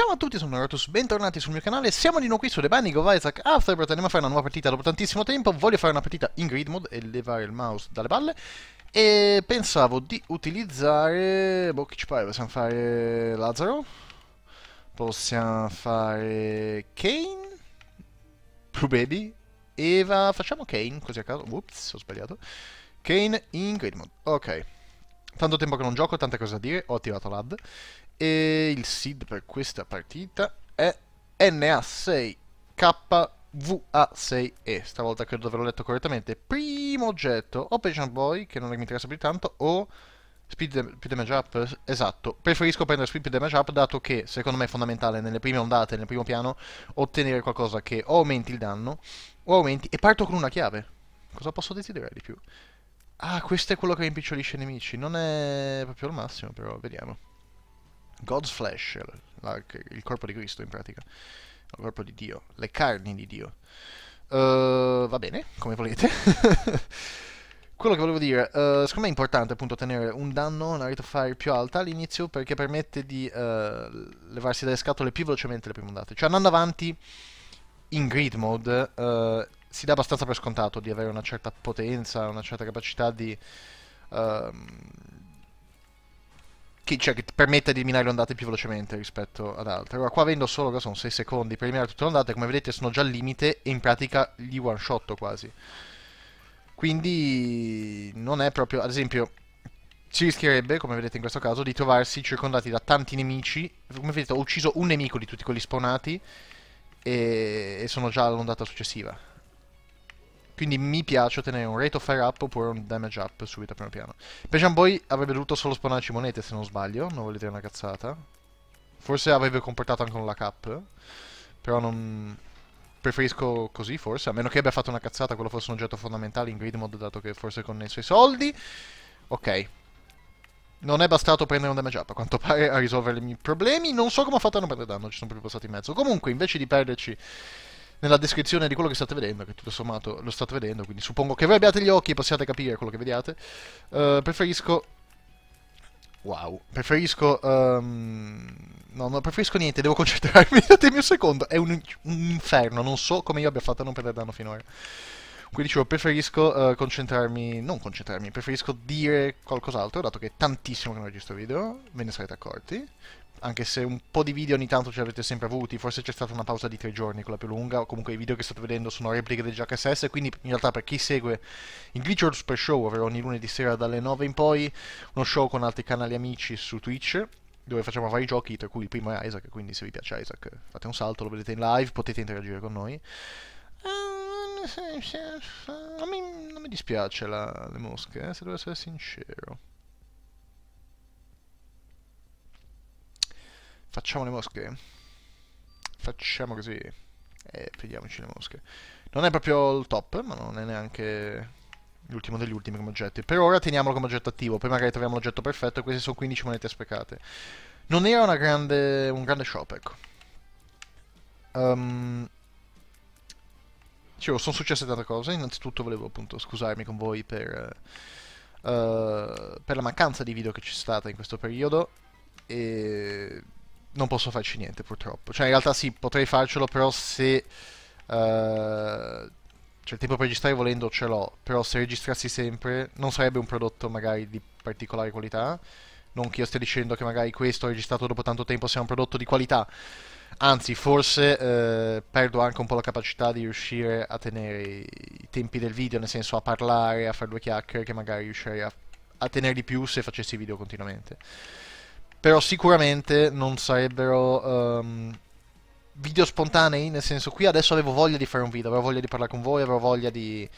Ciao a tutti, sono Rotus, bentornati sul mio canale, siamo di nuovo qui su The Binding of Isaac Afterbirth, andiamo a fare una nuova partita dopo tantissimo tempo, voglio fare una partita in grid mode e levare il mouse dalle balle e pensavo di utilizzare... boh, che ci pare, possiamo fare Lazzaro, possiamo fare Kane, Blue Baby, Eva, facciamo Kane, così a caso, Ups, ho sbagliato, Kane in grid mode, ok. Tanto tempo che non gioco, tante cose da dire, ho attivato l'ad e il seed per questa partita è NA6KVA6E, stavolta credo di averlo letto correttamente, primo oggetto o Patient Boy, che non mi interessa più tanto, o Speed più damage up, esatto, preferisco prendere speed più damage up dato che secondo me è fondamentale nelle prime ondate, nel primo piano, ottenere qualcosa che o aumenti il danno, o aumenti, e parto con una chiave, cosa posso desiderare di più? Ah, questo è quello che rimpicciolisce i nemici, non è proprio il massimo però, vediamo. God's flesh, la, il corpo di Cristo in pratica, il corpo di Dio, le carni di Dio. Uh, va bene, come volete. Quello che volevo dire, uh, secondo me è importante appunto tenere un danno, una rate of fire più alta all'inizio perché permette di uh, levarsi dalle scatole più velocemente le prime ondate. Cioè andando avanti in grid mode si dà abbastanza per scontato di avere una certa potenza, una certa capacità di ehm, che, cioè, che permette di eliminare le ondate più velocemente rispetto ad altre. Allora, qua avendo solo che sono 6 secondi per eliminare tutte le ondate, come vedete sono già al limite e in pratica li one shot quasi. Quindi non è proprio, ad esempio, si rischierebbe, come vedete in questo caso, di trovarsi circondati da tanti nemici. Come vedete ho ucciso un nemico di tutti quelli spawnati e, e sono già all'ondata successiva. Quindi mi piace tenere un rate of fire up oppure un damage up subito a primo piano. Persian Boy avrebbe dovuto solo spawnarci monete se non sbaglio, non volete una cazzata. Forse avrebbe comportato anche un lack up, però non... Preferisco così forse, a meno che abbia fatto una cazzata, quello fosse un oggetto fondamentale in grid mod dato che forse è connesso ai soldi. Ok, non è bastato prendere un damage up, a quanto pare, a risolvere i miei problemi. Non so come ho fatto a non prendere danno, ci sono proprio passati in mezzo. Comunque, invece di perderci nella descrizione di quello che state vedendo, che tutto sommato lo state vedendo, quindi suppongo che voi abbiate gli occhi e possiate capire quello che vediate. Uh, preferisco... Wow, preferisco... Um... No, non preferisco niente, devo concentrarmi, datemi un secondo, è un, un, inferno, non so come io abbia fatto a non perdere danno finora. Quindi dicevo, preferisco uh, concentrarmi, non concentrarmi, preferisco dire qualcos'altro, dato che è tantissimo che non registro video, ve ne sarete accorti anche se un po' di video ogni tanto ce l'avete sempre avuti, forse c'è stata una pausa di tre giorni, quella più lunga, comunque i video che state vedendo sono repliche del JSS, quindi in realtà per chi segue il Glitch Super Show, ovvero ogni lunedì sera dalle 9 in poi, uno show con altri canali amici su Twitch, dove facciamo vari giochi, tra cui il primo è Isaac, quindi se vi piace Isaac fate un salto, lo vedete in live, potete interagire con noi. Non ehm, mi, non mi dispiace la, le mosche, eh, se devo essere sincero. Facciamo le mosche. Facciamo così. E prendiamoci le mosche. Non è proprio il top, ma non è neanche l'ultimo degli ultimi come oggetti. Per ora teniamolo come oggetto attivo, poi magari troviamo l'oggetto perfetto. E queste sono 15 monete sprecate. Non era grande, un grande shop, ecco. Um, cioè, sono successe tante cose. Innanzitutto volevo appunto scusarmi con voi per, uh, per la mancanza di video che c'è stata in questo periodo. E non posso farci niente purtroppo. Cioè in realtà sì, potrei farcelo però se... Uh, cioè il tempo per registrare volendo ce l'ho, però se registrassi sempre non sarebbe un prodotto magari di particolare qualità. Non che io stia dicendo che magari questo registrato dopo tanto tempo sia un prodotto di qualità. Anzi, forse eh, perdo anche un po' la capacità di riuscire a tenere i tempi del video, nel senso a parlare, a fare due chiacchiere, che magari riuscirei a, a tenere di più se facessi video continuamente però sicuramente non sarebbero um, video spontanei, nel senso qui adesso avevo voglia di fare un video, avevo voglia di parlare con voi, avevo voglia di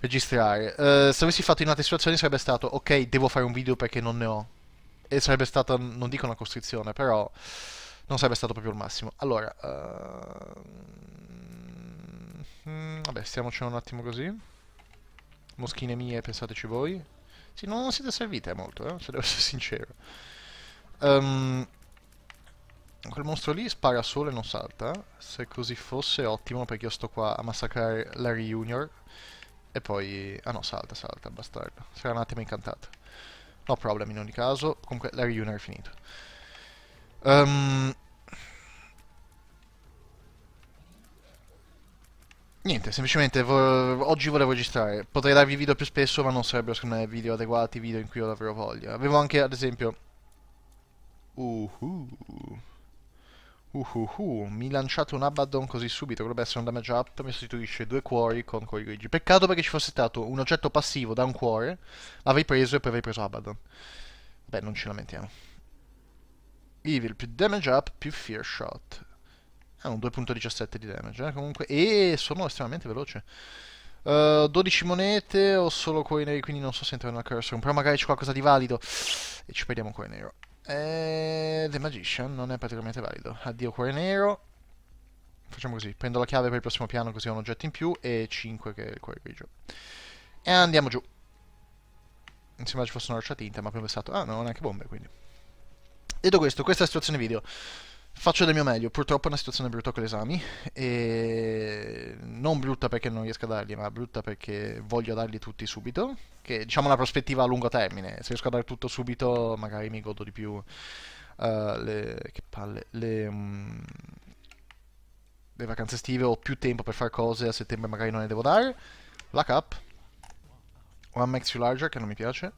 registrare. Uh, se avessi fatto in altre situazioni sarebbe stato ok, devo fare un video perché non ne ho. E sarebbe stata, non dico una costrizione, però non sarebbe stato proprio il massimo. Allora, uh, ehm, mh, vabbè, stiamoci un attimo così. Moschine mie, pensateci voi. Sì, non siete servite molto, eh, se devo essere sincero. Um, quel mostro lì spara solo e non salta. Se così fosse ottimo perché io sto qua a massacrare Larry Junior. E poi... Ah no, salta, salta, bastardo. Sarà un attimo incantato. No problem in ogni caso. Comunque Larry Junior è finito. Um, Niente, semplicemente vo oggi volevo registrare. Potrei darvi video più spesso, ma non sarebbero secondo me video adeguati, video in cui ho davvero voglia. Avevo anche, ad esempio, Uhu. Uhuhu. Mi lanciate un Abaddon così subito, dovrebbe essere un damage up, mi sostituisce due cuori con cuori grigi. Peccato perché ci fosse stato un oggetto passivo da un cuore, l'avrei preso e poi avrei preso Abaddon. Beh, non ci lamentiamo. Evil più damage up più fear shot. È ah, un 2.17 di damage, eh, comunque. E sono estremamente veloce. Uh, eh, 12 monete, ho solo cuori neri, quindi non so se entrare nella curse room, però magari c'è qualcosa di valido. E ci prendiamo cuore nero. Eh, The Magician non è particolarmente valido. Addio cuore nero. Facciamo così, prendo la chiave per il prossimo piano così ho un oggetto in più e 5 che è il cuore grigio. E andiamo giù. Mi sembra ci fosse un'orcia tinta, ma abbiamo pensato, ah no, neanche bombe, quindi. Detto questo, questa è la situazione video. Faccio del mio meglio, purtroppo è una situazione brutta con gli esami, e non brutta perché non riesco a darli, ma brutta perché voglio darli tutti subito, che è, diciamo una prospettiva a lungo termine, se riesco a dare tutto subito magari mi godo di più uh, le, che palle, le, um, le vacanze estive, ho più tempo per fare cose, a settembre magari non ne devo dare, luck up, One Max You Larger che non mi piace,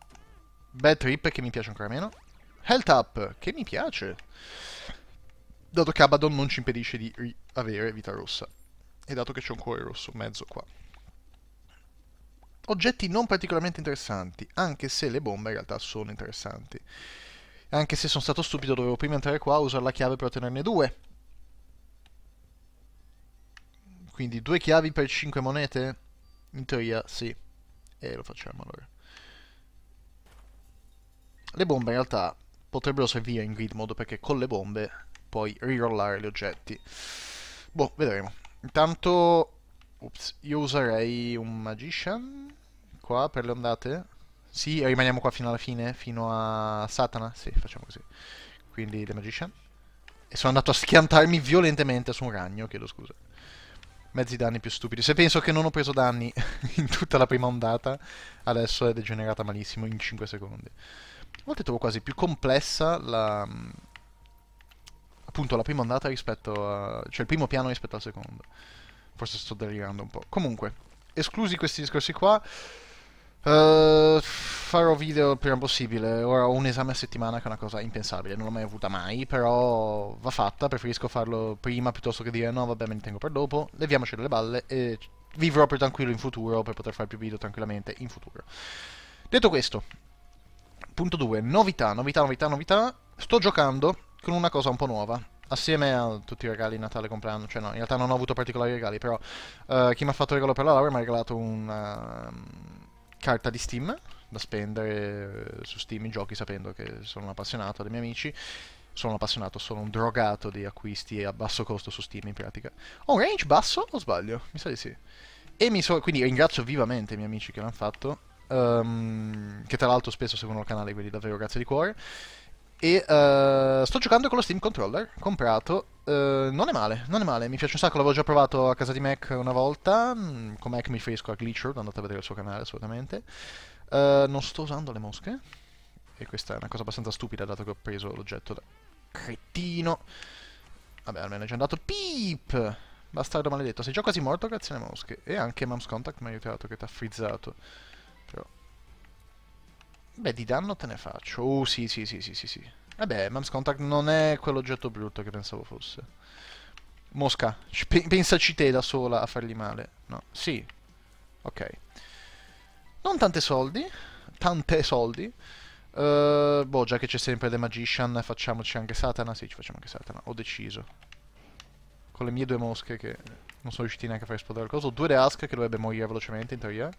Bad Trip che mi piace ancora meno, Health Up che mi piace dato che Abaddon non ci impedisce di avere vita rossa. E dato che c'è un cuore rosso in mezzo qua. Oggetti non particolarmente interessanti, anche se le bombe in realtà sono interessanti. Anche se sono stato stupido, dovevo prima entrare qua, usare la chiave per ottenerne due. Quindi due chiavi per cinque monete? In teoria sì. E lo facciamo allora. Le bombe in realtà potrebbero servire in grid mode perché con le bombe poi rirollare gli oggetti. Boh, vedremo. Intanto Ups, io userei un Magician qua per le ondate. Sì, rimaniamo qua fino alla fine, fino a Satana. Sì, facciamo così. Quindi The Magician. E sono andato a schiantarmi violentemente su un ragno, chiedo scusa. Mezzi danni più stupidi. Se penso che non ho preso danni in tutta la prima ondata, adesso è degenerata malissimo in 5 secondi. A volte trovo quasi più complessa la, appunto la prima ondata rispetto a... cioè il primo piano rispetto al secondo. Forse sto delirando un po'. Comunque, esclusi questi discorsi qua, Uh, farò video il prima possibile. Ora ho un esame a settimana che è una cosa impensabile, non l'ho mai avuta mai, però va fatta, preferisco farlo prima piuttosto che dire no, vabbè, me ne tengo per dopo. Leviamoci le balle e vivrò più tranquillo in futuro per poter fare più video tranquillamente in futuro. Detto questo, punto 2, novità, novità, novità, novità. Sto giocando con una cosa un po' nuova. Assieme a tutti i regali di Natale compleanno, cioè no, in realtà non ho avuto particolari regali, però uh, chi mi ha fatto regalo per la laurea mi ha regalato una um, ehm, carta di Steam da spendere su Steam i giochi, sapendo che sono un appassionato dei miei amici. Sono un appassionato, sono un drogato di acquisti a basso costo su Steam in pratica. Ho un range basso o sbaglio? Mi sa di sì. E mi so, quindi ringrazio vivamente i miei amici che l'hanno fatto. Um, che tra l'altro spesso seguono il canale, quindi davvero grazie di cuore. E uh, sto giocando con lo Steam Controller, comprato. Uh, non è male, non è male, mi piace un sacco, l'avevo già provato a casa di Mac una volta, mm, con Mac mi fresco a Glitcher, andate a vedere il suo canale assolutamente. Uh, non sto usando le mosche, e questa è una cosa abbastanza stupida dato che ho preso l'oggetto da cretino. Vabbè, almeno è già andato. Pip! Bastardo maledetto, sei già quasi morto grazie alle mosche. E anche Mom's Contact mi ha aiutato, che ti ha frizzato. Beh, di danno te ne faccio. Oh, sì, sì, sì, sì, sì, sì. Vabbè, Mams Contact non è quell'oggetto brutto che pensavo fosse. Mosca, pensaci te da sola a fargli male. No, sì. Ok. Non tante soldi. Tante soldi. Uh, boh, già che c'è sempre The Magician, facciamoci anche Satana. Sì, ci facciamo anche Satana. Ho deciso. Con le mie due mosche che non sono riusciti neanche a far esplodere il coso. Due Ask che dovrebbe morire velocemente in teoria.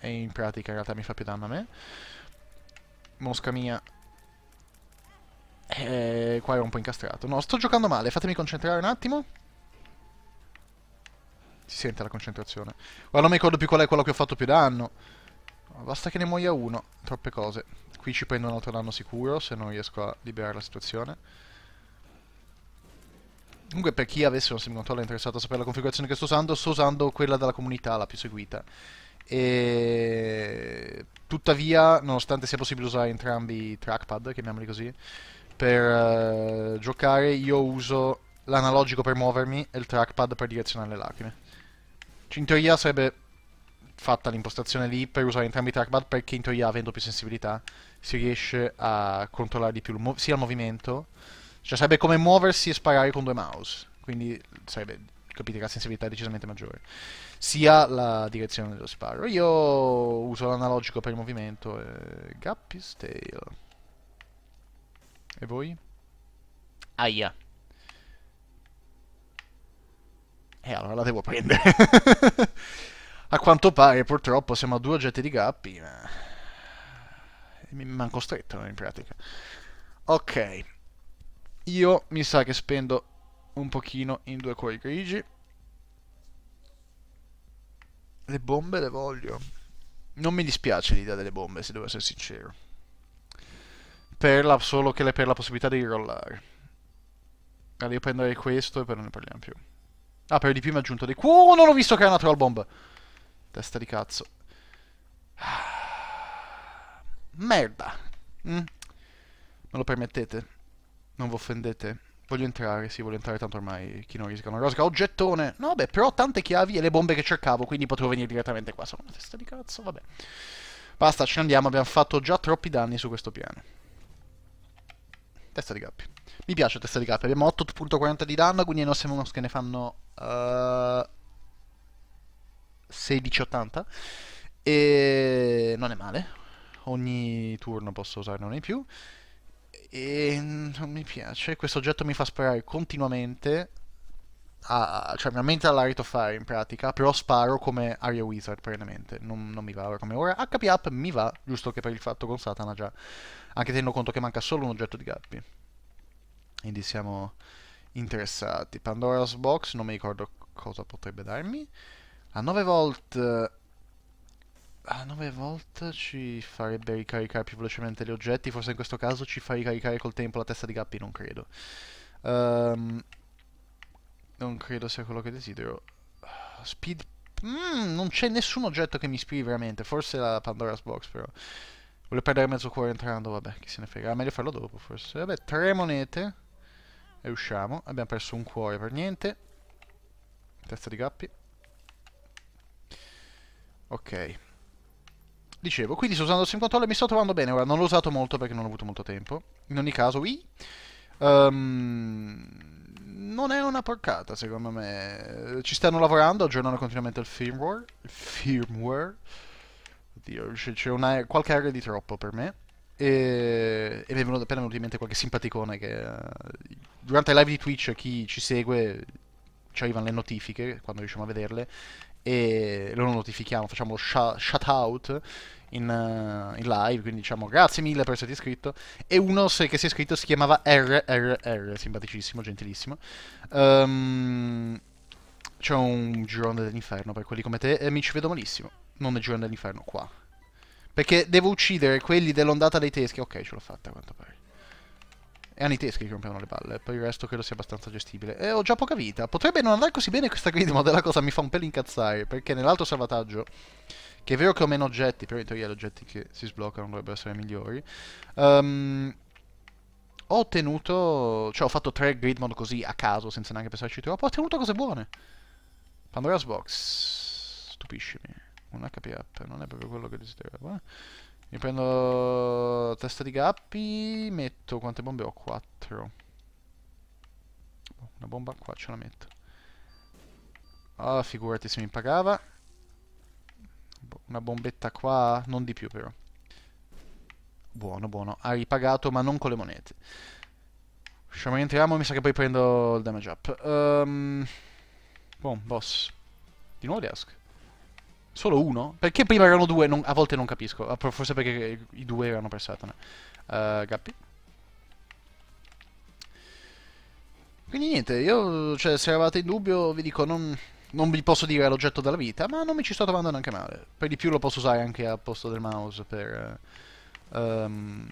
E in pratica in realtà mi fa più danno a me. Mosca mia. Eh, qua ero un po' incastrato. No, sto giocando male, fatemi concentrare un attimo. Si sente la concentrazione. Ora non mi ricordo più qual è quello che ho fatto più danno. Basta che ne muoia uno. Troppe cose. Qui ci prendo un altro danno sicuro se non riesco a liberare la situazione. Comunque per chi avesse un simulatore interessato a sapere la configurazione che sto usando, sto usando quella della comunità, la più seguita. E... Tuttavia, nonostante sia possibile usare entrambi i trackpad, chiamiamoli così, per uh, giocare io uso l'analogico per muovermi e il trackpad per direzionare le lacrime. Cioè, in teoria sarebbe fatta l'impostazione lì per usare entrambi i trackpad perché in teoria avendo più sensibilità si riesce a controllare di più sia il movimento, cioè sarebbe come muoversi e sparare con due mouse, quindi sarebbe capite che la sensibilità è decisamente maggiore, sia la direzione dello sparo. Io uso l'analogico per il movimento, eh, Guppy's Tail. E voi? Aia. E eh, allora la devo prendere. a quanto pare, purtroppo, siamo a due oggetti di Guppy, ma... Eh, mi manco stretto, in pratica. Ok. Io mi sa che spendo un pochino in due cuori grigi. Le bombe le voglio. Non mi dispiace l'idea delle bombe, se devo essere sincero. Per la, solo che per la possibilità di rollare. Allora io prenderei questo e poi non ne parliamo più. Ah, per di più mi ha aggiunto dei... Oh, non ho visto che era una troll bomb! Testa di cazzo. Ah, merda. Mm. Me lo permettete? Non vi offendete? Voglio entrare, sì, voglio entrare, tanto ormai chi non risica non rosica. Oggettone! No, beh, però ho tante chiavi e le bombe che cercavo, quindi potevo venire direttamente qua. Sono una testa di cazzo, vabbè. Basta, ce ne andiamo, abbiamo fatto già troppi danni su questo piano. Testa di gabbia. Mi piace testa di gabbia, abbiamo 8.40 di danno, quindi i nostri monosche ne fanno... Uh, eh, 16.80. E... non è male. Ogni turno posso usarne uno in più. E non mi piace, questo oggetto mi fa sparare continuamente, a, cioè mi aumenta l'arito fire in pratica, però sparo come Aria Wizard praticamente, non, non mi va ora come ora. HP Up mi va, giusto che per il fatto con Satana già, anche tenendo conto che manca solo un oggetto di Gappi. Quindi siamo interessati. Pandora's Box, non mi ricordo cosa potrebbe darmi. A 9 volt a 9 volt ci farebbe ricaricare più velocemente gli oggetti, forse in questo caso ci fa ricaricare col tempo la testa di Guppy, non credo. Um, non credo sia quello che desidero. Speed... Mm, non c'è nessun oggetto che mi ispiri veramente, forse la Pandora's Box però. Voglio perdere mezzo cuore entrando, vabbè, chi se ne frega. Ah, meglio farlo dopo forse. Vabbè, tre monete. E usciamo. Abbiamo perso un cuore per niente. Testa di Guppy. Ok. Dicevo, quindi sto usando il sim controller, mi sto trovando bene, ora non l'ho usato molto perché non ho avuto molto tempo. In ogni caso, Wii... Um, ehm, non è una porcata, secondo me. Ci stanno lavorando, aggiornano continuamente il firmware. Il firmware. Oddio, c'è una, qualche area di troppo per me. E, e mi è venuto appena venuto in mente qualche simpaticone che uh, durante i live di Twitch chi ci segue ci arrivano le notifiche quando riusciamo a vederle e lo notifichiamo, facciamo lo shout out in, uh, in, live, quindi diciamo grazie mille per esserti iscritto. E uno se, che si è iscritto si chiamava RRR, simpaticissimo, gentilissimo. Um, c'è un girone dell'inferno per quelli come te e mi ci vedo malissimo. Non nel girone dell'inferno, qua. Perché devo uccidere quelli dell'ondata dei teschi. Ok, ce l'ho fatta a quanto pare. E hanno i teschi che rompiamo le palle, per il resto credo sia abbastanza gestibile. E eh, ho già poca vita. Potrebbe non andare così bene questa grid mod, la cosa mi fa un pelo incazzare, perché nell'altro salvataggio, che è vero che ho meno oggetti, però in teoria gli oggetti che si sbloccano dovrebbero essere migliori, um, ho ottenuto, cioè ho fatto tre grid mod così a caso, senza neanche pensarci troppo, ho ottenuto cose buone. Pandora's Box, stupiscimi. Un HP up, non è proprio quello che desideravo, eh. Mi prendo testa di gappi, metto quante bombe ho? 4. Una bomba qua ce la metto. Ah, oh, figurati se mi pagava. Boh, una bombetta qua, non di più però. Buono, buono. Ha ripagato, ma non con le monete. Usciamo, entriamo, mi sa che poi prendo il damage up. Um, ehm, boom, boss. Di nuovo ask. Solo uno? Perché prima erano due? Non, a volte non capisco. Ah, forse perché eh, i due erano per Satana. Uh, Gappi. Quindi niente, io, cioè, se eravate in dubbio, vi dico, non, non vi posso dire l'oggetto della vita, ma non mi ci sto trovando neanche male. Per di più lo posso usare anche al posto del mouse per... Um,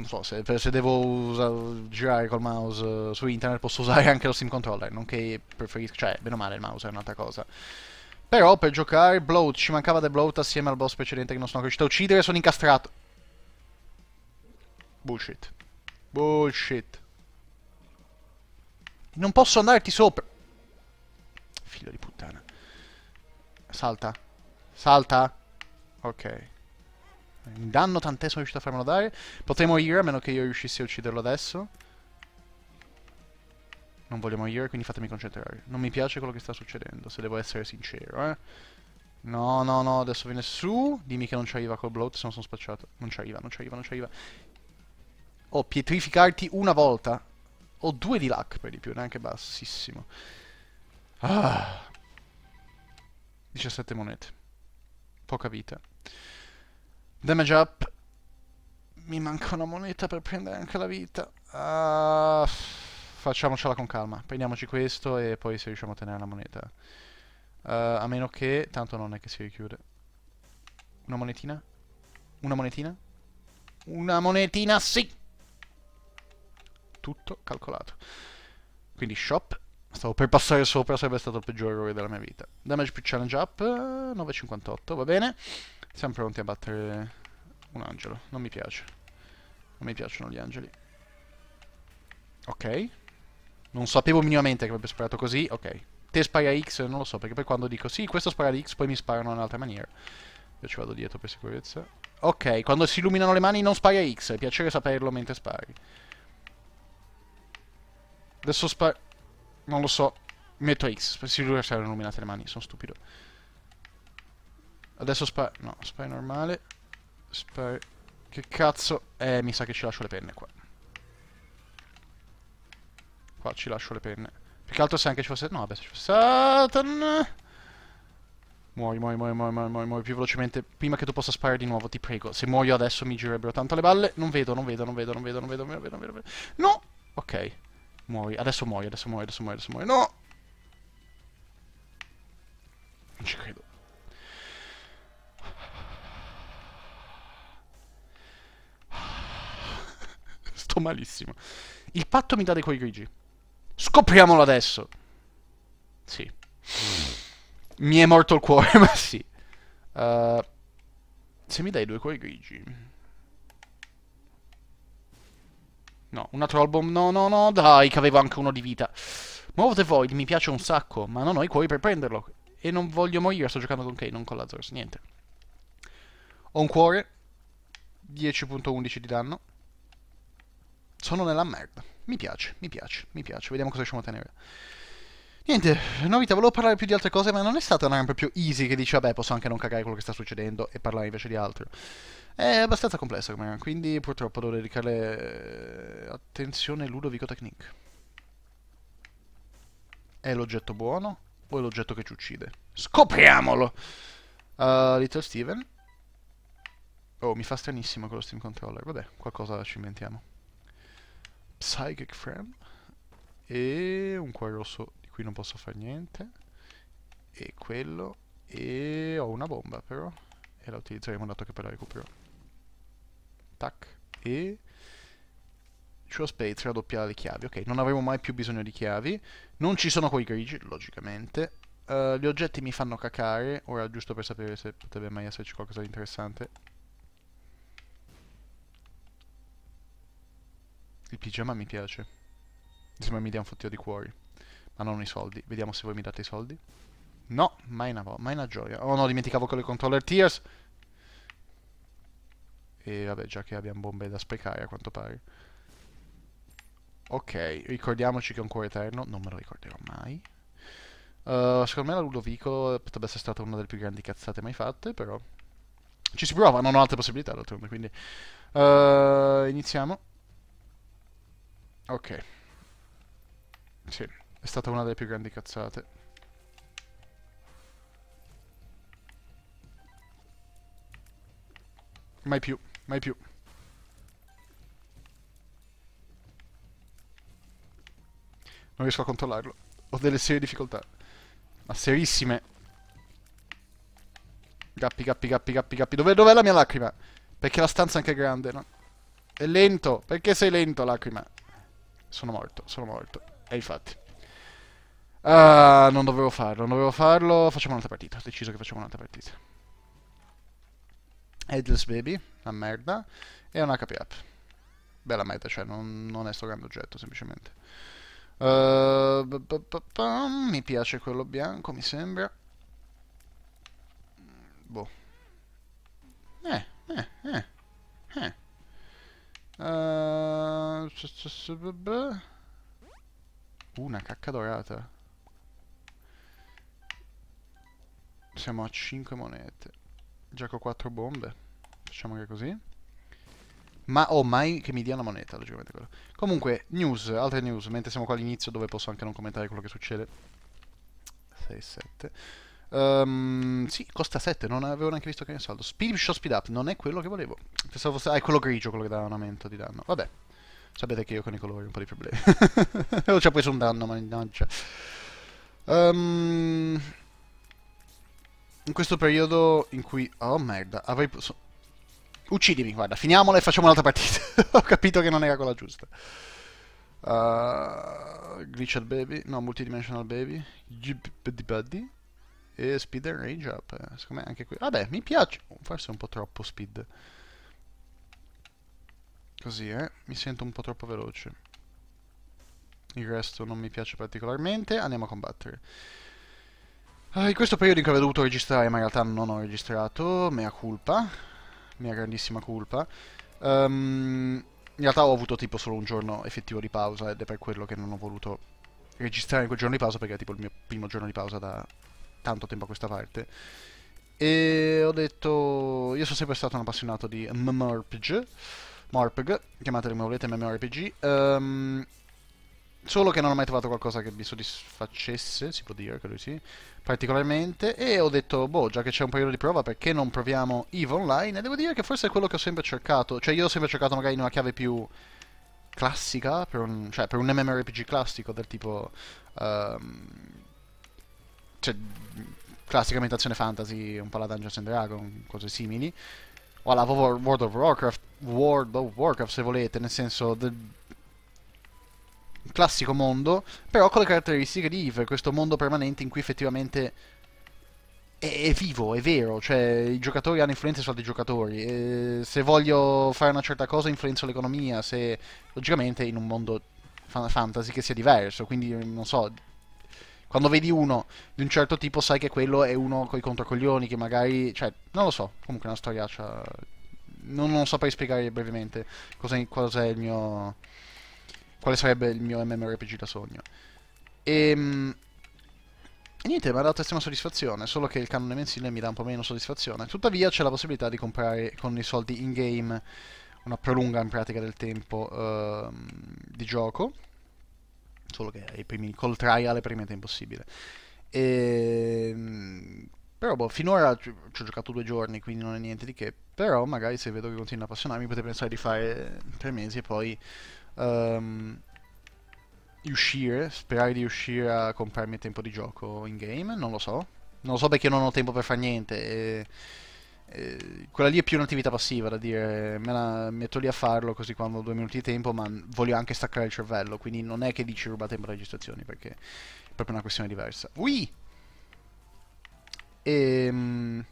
non so, se, se devo usare, girare col mouse eh, su internet posso usare anche lo Steam Controller, non che preferisco, cioè, meno male il mouse è un'altra cosa. Però per giocare Bloat, ci mancava The Bloat assieme al boss precedente che non sono riuscito a uccidere, sono incastrato. Bullshit. Bullshit. Non posso andarti sopra. Figlio di puttana. Salta. Salta. Ok. In danno tantesimo è riuscito a farmelo dare. Potremmo morire a meno che io riuscissi a ucciderlo adesso. Non vogliamo morire, quindi fatemi concentrare. Non mi piace quello che sta succedendo, se devo essere sincero, eh. No, no, no, adesso viene su. Dimmi che non ci arriva col bloat, se no sono spacciato. Non ci arriva, non ci arriva, non ci arriva. Oh, pietrificarti una volta. Ho due di luck per di più, neanche bassissimo. Ah. 17 monete. Poca vita. Damage up. Mi manca una moneta per prendere anche la vita. Uh, facciamocela con calma. Prendiamoci questo e poi se riusciamo a tenere la moneta. Uh, a meno che... Tanto non è che si richiude. Una monetina? Una monetina? Una monetina, sì! Tutto calcolato. Quindi shop. Stavo per passare sopra, sarebbe stato il peggior errore della mia vita. Damage più challenge up, 9,58, va bene. Siamo pronti a battere un angelo. Non mi piace. Non mi piacciono gli angeli. Ok. Non sapevo minimamente che avrebbe sparato così. Ok. Te spari a X, non lo so, perché poi quando dico sì, questo spara X, poi mi sparano in un'altra maniera. Io ci vado dietro per sicurezza. Ok, quando si illuminano le mani non spari a X, è piacere saperlo mentre spari. Adesso spari... Non lo so. Metto X, per sicurezza si illuminate le mani, sono stupido. Adesso spy... No, spy normale. Spy... Che cazzo? Eh, mi sa che ci lascio le penne qua. Qua ci lascio le penne. Più che altro se anche ci fosse... No, vabbè, se ci fosse... Satan! Muori, muori, muori, muori, muori, muori, più velocemente. Prima che tu possa sparare di nuovo, ti prego. Se muoio adesso mi girerebbero tanto le balle. Non vedo, non vedo, non vedo, non vedo, non vedo, non vedo, non vedo. Non vedo. No! Ok. Muori, adesso muori, adesso muori, adesso muori, adesso muori. No! Non ci credo. tutto malissimo. Il patto mi dà dei quei grigi. Scopriamolo adesso. Sì. Mi è morto il cuore, ma sì. Uh, se mi dai due cuori grigi... No, una trollbomb... No, no, no, dai, che avevo anche uno di vita. Move the Void mi piace un sacco, ma non ho i cuori per prenderlo. E non voglio morire, sto giocando con Kane, non con Lazarus, niente. Ho un cuore. 10.11 di danno sono nella merda. Mi piace, mi piace, mi piace. Vediamo cosa riusciamo a tenere. Niente, novità, volevo parlare più di altre cose, ma non è stata una ramp più easy che dice, vabbè, posso anche non cagare quello che sta succedendo e parlare invece di altro. È abbastanza complessa come ramp, quindi purtroppo devo dedicare eh, attenzione Ludovico Technique. È l'oggetto buono o è l'oggetto che ci uccide? Scopriamolo! Uh, Little Steven. Oh, mi fa stranissimo quello Steam Controller. Vabbè, qualcosa ci inventiamo. Psychic Frame e un cuore rosso di cui non posso fare niente e quello e ho una bomba però e la utilizzeremo dato che poi la recupero tac e Show Space raddoppia le chiavi ok non avremo mai più bisogno di chiavi non ci sono quei grigi logicamente uh, gli oggetti mi fanno cacare ora giusto per sapere se potrebbe mai esserci qualcosa di interessante Il pigiama mi piace. Insomma, mi dia un fottio di cuori. Ma non i soldi. Vediamo se voi mi date i soldi. No, mai una, mai una gioia. Oh no, dimenticavo con le controller tears. E vabbè, già che abbiamo bombe da sprecare a quanto pare. Ok, ricordiamoci che è un cuore eterno. Non me lo ricorderò mai. Uh, secondo me la Ludovico potrebbe essere stata una delle più grandi cazzate mai fatte, però... Ci si prova, non ho altre possibilità d'altronde, quindi... Uh, iniziamo. Ok. Sì, è stata una delle più grandi cazzate. Mai più, mai più. Non riesco a controllarlo. Ho delle serie difficoltà. Ma serissime. Gappi, gappi, gappi, gappi, gappi. Dov'è dov la mia lacrima? Perché la stanza è anche grande, no? È lento. Perché sei lento, lacrima? Sono morto, sono morto. E infatti. Uh, non dovevo farlo, non dovevo farlo. Facciamo un'altra partita. Ho deciso che facciamo un'altra partita. Headless Baby, la merda. E un HP up. Bella merda, cioè non, non è sto grande oggetto, semplicemente. Uh, mi piace quello bianco, mi sembra. Boh. Eh, eh, eh. Eh. Eh, una cacca dorata. Siamo a 5 monete. Gioco 4 bombe. Facciamo anche così. Ma oh, mai che mi dia una moneta, logicamente quello. Comunque, news, altre news, mentre siamo qua all'inizio dove posso anche non commentare quello che succede. 6, 7. Um, sì, costa 7, non avevo neanche visto che ne saldo. Speed Show Speed Up non è quello che volevo. Pensavo fosse... Ah, è quello grigio, quello che dava un aumento di danno. Vabbè, sapete che io con i colori ho un po' di problemi. Avevo già preso un danno, mannaggia. Um, in questo periodo in cui... Oh merda, avrei... So... Uccidimi, guarda, finiamola e facciamo un'altra partita. ho capito che non era quella giusta. Uh, Glitched Baby, no, Multidimensional Baby. Buddy Buddy. E speed and range up, eh, secondo me anche qui. Vabbè, mi piace. Forse è un po' troppo speed. Così, eh. Mi sento un po' troppo veloce. Il resto non mi piace particolarmente. Andiamo a combattere. Ah, in questo periodo in cui avevo dovuto registrare, ma in realtà non ho registrato, mea culpa. Mia grandissima colpa. Um, ehm, in realtà ho avuto tipo solo un giorno effettivo di pausa ed è per quello che non ho voluto registrare in quel giorno di pausa perché è tipo il mio primo giorno di pausa da tanto tempo a questa parte. E ho detto... Io sono sempre stato un appassionato di MMORPG, MORPG, chiamateli come volete MMORPG, um, ehm, solo che non ho mai trovato qualcosa che mi soddisfacesse, si può dire, credo sì, particolarmente, e ho detto, boh, già che c'è un periodo di prova, perché non proviamo EVE Online? E devo dire che forse è quello che ho sempre cercato, cioè io ho sempre cercato magari una chiave più classica, per un, cioè per un MMORPG classico del tipo... Um, cioè, classica ambientazione fantasy, un po' alla Dungeons and Dragons, cose simili, o alla World of Warcraft, World of Warcraft se volete, nel senso del classico mondo, però con le caratteristiche di Eve, questo mondo permanente in cui effettivamente è, è vivo, è vero, cioè i giocatori hanno influenza su altri giocatori, e se voglio fare una certa cosa influenzo l'economia, se logicamente in un mondo fantasy che sia diverso, quindi non so, quando vedi uno di un certo tipo sai che quello è uno coi controcoglioni che magari, cioè, non lo so, comunque è una storiaccia, non, non saprei spiegare brevemente cos'è, cos'è il mio, quale sarebbe il mio MMORPG da sogno. E, ehm, e niente, mi ha dato estrema soddisfazione, solo che il canone mensile mi dà un po' meno soddisfazione, tuttavia c'è la possibilità di comprare con i soldi in game una prolunga in pratica del tempo uh, di gioco solo che ai primi col trial è praticamente impossibile. E, ehm, però boh, finora ci ho giocato due giorni, quindi non è niente di che. Però magari se vedo che continua a appassionarmi potrei pensare di fare tre mesi e poi um, ehm, uscire, sperare di riuscire a comprarmi tempo di gioco in game, non lo so. Non lo so perché non ho tempo per fare niente. E eh, quella lì è più un'attività passiva da dire, me la metto lì a farlo così quando ho due minuti di tempo, ma voglio anche staccare il cervello, quindi non è che dici ruba tempo alle registrazioni perché è proprio una questione diversa. Ui! Ehm...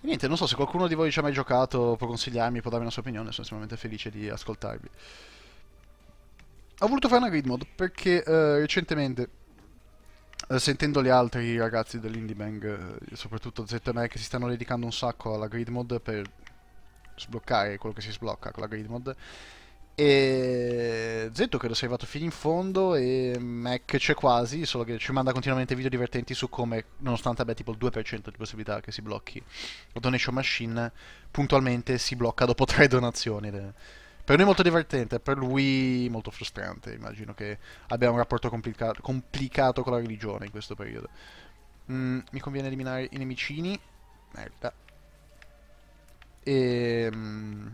E niente, non so se qualcuno di voi ci ha mai giocato, può consigliarmi, può darmi la sua opinione, sono estremamente felice di ascoltarvi. Ho voluto fare una grid mod perché eh, recentemente eh, sentendo gli altri ragazzi dell'Indie Bang, eh, soprattutto ZMR, che si stanno dedicando un sacco alla grid mod per sbloccare quello che si sblocca con la grid mod. E Zetto credo sia arrivato fino in fondo e Mac c'è quasi, solo che ci manda continuamente video divertenti su come, nonostante abbia tipo il 2% di possibilità che si blocchi la Donation Machine, puntualmente si blocca dopo tre donazioni per noi molto divertente, per lui molto frustrante. Immagino che abbia un rapporto complica- complicato con la religione in questo periodo. Mm, mi conviene eliminare i nemicini. Merda. E... Mm,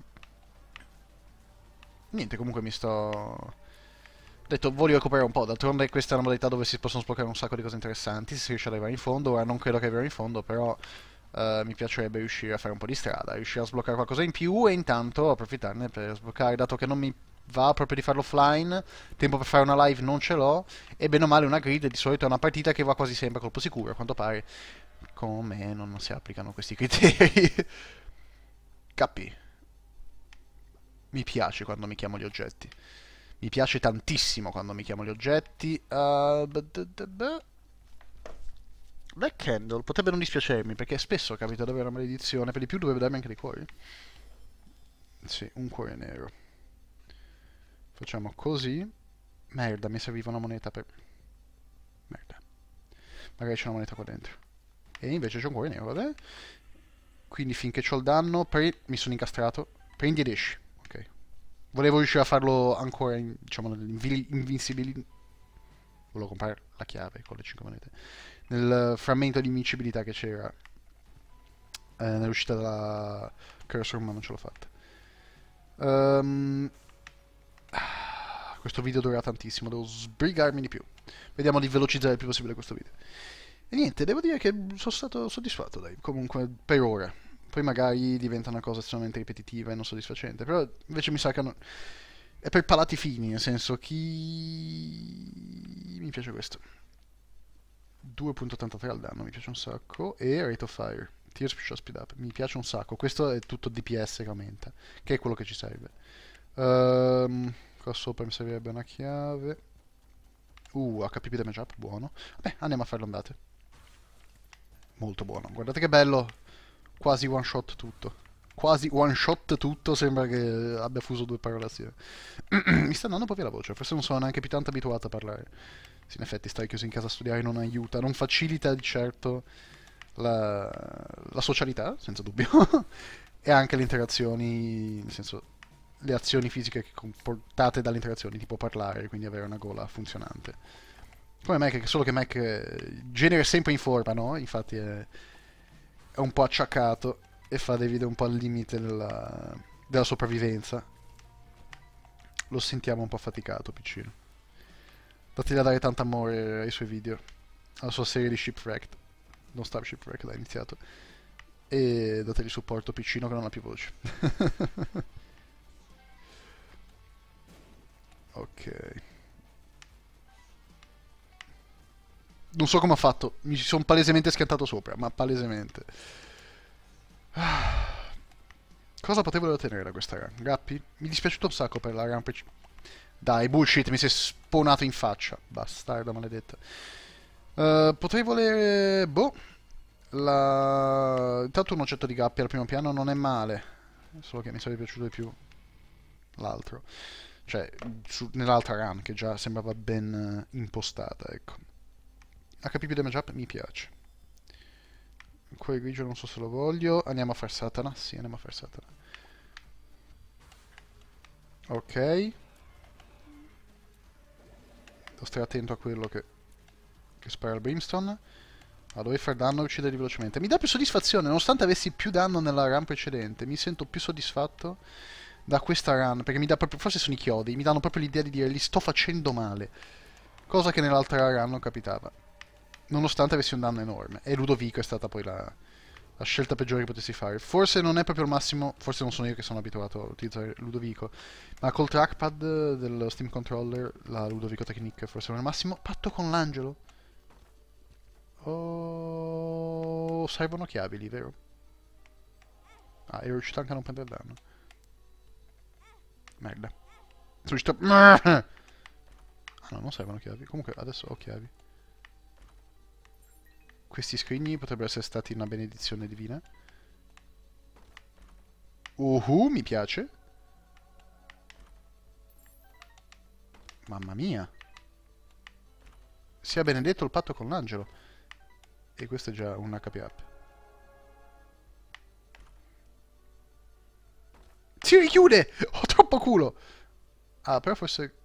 niente, comunque mi sto Ho detto voglio recuperare un po', d'altronde questa è una modalità dove si possono sbloccare un sacco di cose interessanti se si riesce ad arrivare in fondo, ora non credo che arriverà in fondo, però eh, mi piacerebbe riuscire a fare un po' di strada, riuscire a sbloccare qualcosa in più e intanto approfittarne per sbloccare, dato che non mi va proprio di farlo offline, tempo per fare una live non ce l'ho, e bene o male una grid di solito è una partita che va quasi sempre a colpo sicuro, a quanto pare. Come non si applicano questi criteri? Capi. Mi piace quando mi chiamo gli oggetti. Mi piace tantissimo quando mi chiamo gli oggetti. Uh, Black Candle potrebbe non dispiacermi, perché spesso capita davvero una maledizione, per di più dovrebbe darmi anche dei cuori. Sì, un cuore nero. Facciamo così. Merda, mi serviva una moneta per... Merda. Magari c'è una moneta qua dentro. E invece c'è un cuore nero, vabbè. Quindi finché ho il danno, pre... mi sono incastrato. Prendi ed esci. Ok. Volevo riuscire a farlo ancora, in, diciamo, invincibili... Volevo comprare la chiave con le 5 monete nel frammento di invincibilità che c'era eh, nell'uscita dalla Cursor, ma non ce l'ho fatta. Um, questo video durerà tantissimo, devo sbrigarmi di più. Vediamo di velocizzare il più possibile questo video. E niente, devo dire che sono stato soddisfatto, dai, comunque per ora. Poi magari diventa una cosa estremamente ripetitiva e non soddisfacente, però invece mi sa che non... è per palati fini, nel senso chi... mi piace questo. 2.83 al danno, mi piace un sacco, e Rate of Fire, Tears Shot Speed Up, mi piace un sacco, questo è tutto DPS che aumenta, che è quello che ci serve. Um, qua sopra mi servirebbe una chiave, uh, HPP damage up, buono, beh, andiamo a fare le molto buono, guardate che bello, quasi one shot tutto. Quasi one shot tutto, sembra che abbia fuso due parole assieme. mi sta andando un po' via la voce, forse non sono neanche più tanto abituato a parlare. Sì, in effetti stare chiuso in casa a studiare non aiuta, non facilita di certo la, la socialità, senza dubbio, e anche le interazioni, nel senso le azioni fisiche comportate dalle interazioni, tipo parlare, quindi avere una gola funzionante. Come Mac, solo che Mac genera sempre in forma, no? Infatti è, è un po' acciaccato e fa dei video un po' al limite della, della sopravvivenza. Lo sentiamo un po' faticato, piccino. Dateli a dare tanto amore ai suoi video, alla sua serie di Shipwrecked. Non Star Shipwrecked, ha iniziato. E dategli supporto piccino che non ha più voce. ok. Non so come ha fatto, mi sono palesemente schiantato sopra, ma palesemente. Cosa potevo ottenere da questa run? Gappi? Mi dispiaciuto un sacco per la run precedente. Dai, bullshit, mi sei spawnato in faccia. Bastarda maledetta. Uh, eh, potrei volere... Boh. La... Intanto un oggetto di gabbia al primo piano non è male. Solo che mi sarebbe piaciuto di più l'altro. Cioè, nell'altra run, che già sembrava ben uh, impostata, ecco. HP più damage up mi piace. Quel grigio non so se lo voglio. Andiamo a far Satana? Sì, andiamo a far Satana. Ok stai attento a quello che, che spara il brimstone. A dover fare danno e uccidere velocemente. Mi dà più soddisfazione, nonostante avessi più danno nella run precedente. Mi sento più soddisfatto da questa run. Perché mi dà proprio. Forse sono i chiodi. Mi danno proprio l'idea di dire li sto facendo male. Cosa che nell'altra run non capitava. Nonostante avessi un danno enorme. E Ludovico è stata poi la, la scelta peggiore che potessi fare. Forse non è proprio il massimo, forse non sono io che sono abituato a utilizzare Ludovico, ma col trackpad del Steam Controller, la Ludovico Technique forse non è il massimo. Patto con l'angelo. Oh, servono chiabili, vero? Ah, ero riuscito anche a non prendere danno. Merda. Sono riuscito Ah no, non servono chiavi. Comunque adesso ho chiavi. Questi scrigni potrebbero essere stati una benedizione divina. Uhu, mi piace. Mamma mia. Sia benedetto il patto con l'angelo. E questo è già un HP up. Si richiude! Ho troppo culo! Ah, però forse...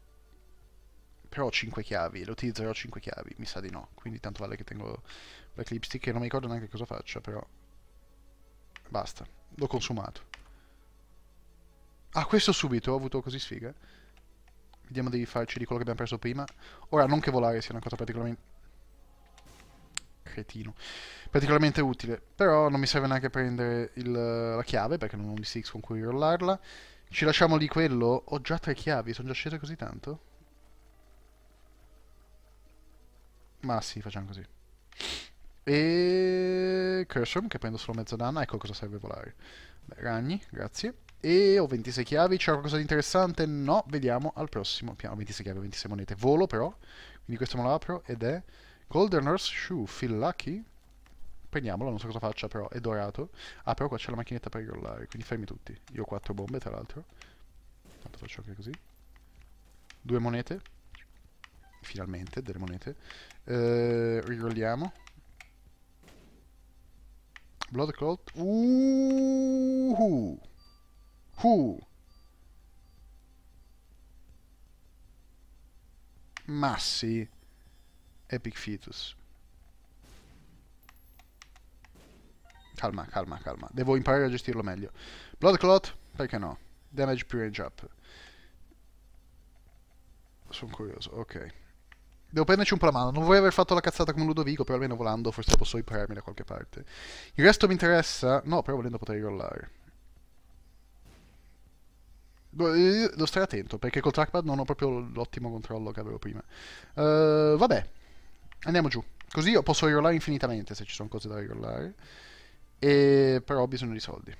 Però ho 5 chiavi, lo utilizzerò 5 chiavi, mi sa di no. Quindi tanto vale che tengo Black Lipstick non mi ricordo neanche cosa faccia, però... Basta, l'ho consumato. Ah, questo subito, ho avuto così sfiga. Vediamo di farci di quello che abbiamo preso prima. Ora, non che volare sia una cosa particolarmente... Cretino. Particolarmente utile. Però non mi serve neanche prendere il, la chiave, perché non ho un D6 con cui rollarla. Ci lasciamo lì quello. Ho già tre chiavi, sono già scese così tanto? Ma sì, facciamo così. E Cursorm che prendo solo mezzo danno, ecco cosa serve volare. Beh, ragni, grazie. E ho 26 chiavi, c'è qualcosa di interessante? No, vediamo al prossimo piano. 26 chiavi, 26 monete. Volo però, quindi questo me lo apro ed è Golden Earth Shoe, Feel Lucky. Prendiamolo, non so cosa faccia però, è dorato. Ah, però qua c'è la macchinetta per rollare, quindi fermi tutti. Io ho 4 bombe tra l'altro. Tanto faccio anche così. Due monete. Finalmente, delle monete. Eh, rigolliamo. Blood Cult. Uh. Uh. Massi. Epic Fetus. Calma, calma, calma. Devo imparare a gestirlo meglio. Blood Clot, perché no? Damage pre-range Up. Sono curioso, ok. Devo prenderci un po' la mano. Non vorrei aver fatto la cazzata come Ludovico, però almeno volando forse posso ripararmi da qualche parte. Il resto mi interessa... No, però volendo potrei rollare. Eh, devo stare attento, perché col trackpad non ho proprio l'ottimo controllo che avevo prima. Uh, vabbè. Andiamo giù. Così io posso rirollare infinitamente se ci sono cose da rirollare. E... Però ho bisogno di soldi.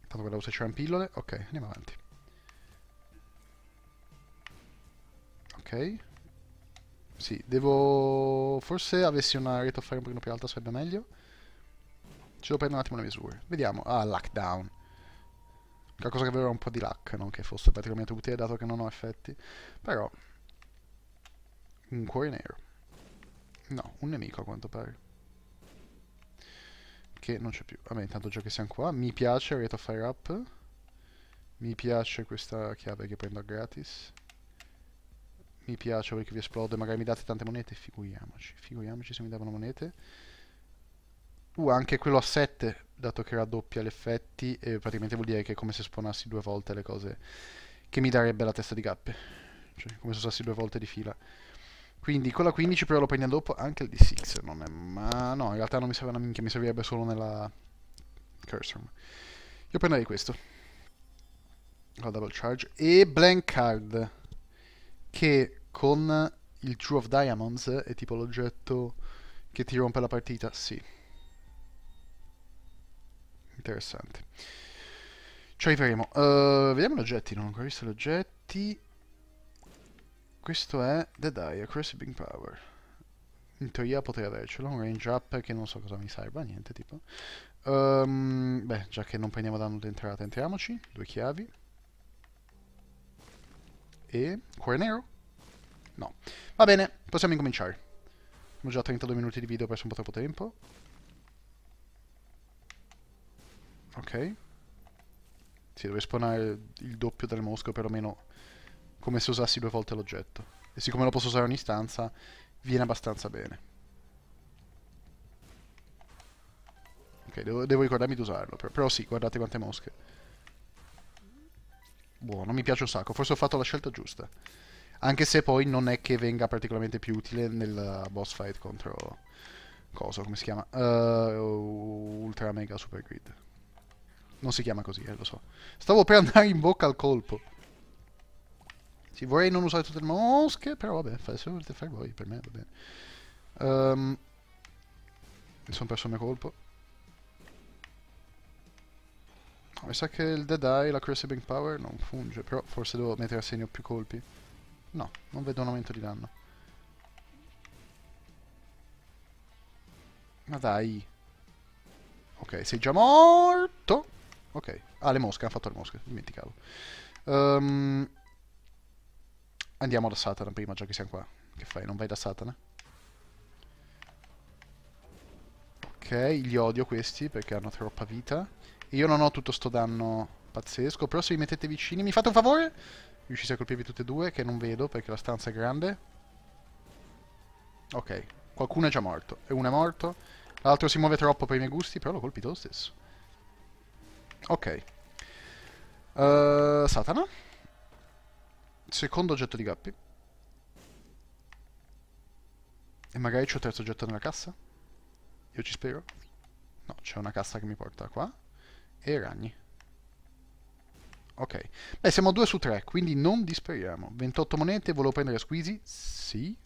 Tanto guardavo se c'erano pillole. Ok, andiamo avanti. Ok. Sì, devo... Forse avessi una rate of fire un pochino più alta sarebbe meglio. Ce lo prendo un attimo le misure. Vediamo. Ah, lockdown. Qualcosa che aveva un po' di luck, non che fosse praticamente utile dato che non ho effetti. Però... Un cuore nero. No, un nemico a quanto pare. Che non c'è più. Vabbè, intanto già che siamo qua. Mi piace Rate of Fire Up. Mi piace questa chiave che prendo gratis mi piace perché vi esplode, magari mi date tante monete, figuriamoci, figuriamoci se mi davano monete. Uh, anche quello a 7, dato che raddoppia gli effetti, eh, praticamente vuol dire che è come se spawnassi due volte le cose che mi darebbe la testa di gappe, cioè come se usassi due volte di fila. Quindi con la 15 però lo prendiamo dopo anche il D6, non è ma no, in realtà non mi serve una minchia, mi servirebbe solo nella cursor. Io prenderei questo. La double charge e blank card che con il True of Diamonds è tipo l'oggetto che ti rompe la partita? Sì. Interessante. Ci arriveremo. Uh, vediamo gli oggetti, non ho ancora visto gli oggetti. Questo è Dead Eye, Crushing Power. In teoria potrei avercelo, un range up che non so cosa mi serva, niente tipo. Um, beh, già che non prendiamo danno d'entrata, entriamoci. Due chiavi. E cuore nero. No. Va bene, possiamo incominciare. Ho già 32 minuti di video, ho perso un po' troppo tempo. Ok. Si deve spawnare il doppio del mosco, perlomeno come se usassi due volte l'oggetto. E siccome lo posso usare ogni stanza, viene abbastanza bene. Ok, devo, devo ricordarmi di usarlo, però, però sì, guardate quante mosche. Buono, mi piace un sacco, forse ho fatto la scelta giusta. Anche se poi non è che venga particolarmente più utile nel boss fight contro... Cosa, come si chiama? Uh, Ultra Mega Super Grid. Non si chiama così, eh, lo so. Stavo per andare in bocca al colpo. Sì, vorrei non usare tutte le mosche, però vabbè, fate se volete fare voi, per me va bene. Um, mi sono perso il mio colpo. Mi sa che il Dead Eye, la Cursing Power, non funge, però forse devo mettere a segno più colpi. No, non vedo un aumento di danno. Ma dai. Ok, sei già morto. Ok. Ah, le mosche, hanno fatto le mosche, dimenticavo. Um, andiamo da Satana prima, già che siamo qua. Che fai, non vai da Satana? Ok, li odio questi perché hanno troppa vita. Io non ho tutto sto danno pazzesco, però se vi mettete vicini mi fate un favore? riuscisse a colpirvi tutte e due, che non vedo perché la stanza è grande. Ok, qualcuno è già morto, e uno è morto. L'altro si muove troppo per i miei gusti, però l'ho colpito lo stesso. Ok. Uh, Satana. Secondo oggetto di Gappi. E magari c'è il terzo oggetto nella cassa? Io ci spero. No, c'è una cassa che mi porta qua. E i ragni. Ok. Beh, siamo 2 su 3, quindi non disperiamo. 28 monete, volevo prendere squeezy. Sì.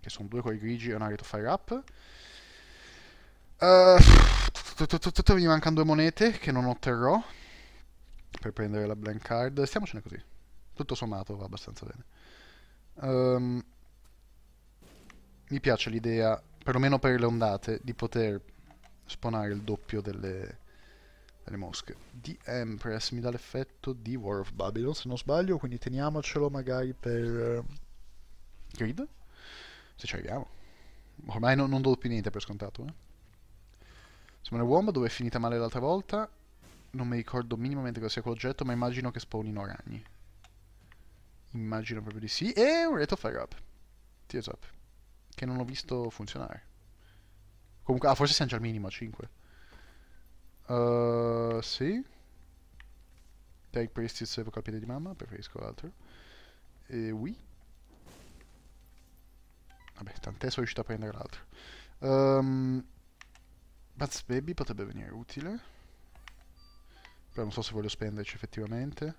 Che sono due con i grigi e un areto fire up. Uh, mi mancano due monete che non otterrò per prendere la blank card. Stiamocene così. Tutto sommato va abbastanza bene. Um, mi piace l'idea, perlomeno per le ondate, di poter spawnare il doppio delle le mosche. di Empress mi dà l'effetto di War of Babylon, se non sbaglio, quindi teniamocelo magari per eh, Grid, se ci arriviamo. Ormai no, non do più niente per scontato, eh. Siamo nel Womb dove è finita male l'altra volta. Non mi ricordo minimamente cosa sia quell'oggetto, ma immagino che spawnino ragni. Immagino proprio di sì. E un Rate of Fire Up. Tears Up. Che non ho visto funzionare. Comunque, ah, forse siamo già al minimo a 5. Eh, sì. Take Priestess prestito se vuoi capire di mamma, preferisco l'altro. E oui. Vabbè, tant'è sono riuscito a prendere l'altro. Um, ehm, Buzz Baby potrebbe venire utile. Però non so se voglio spenderci effettivamente.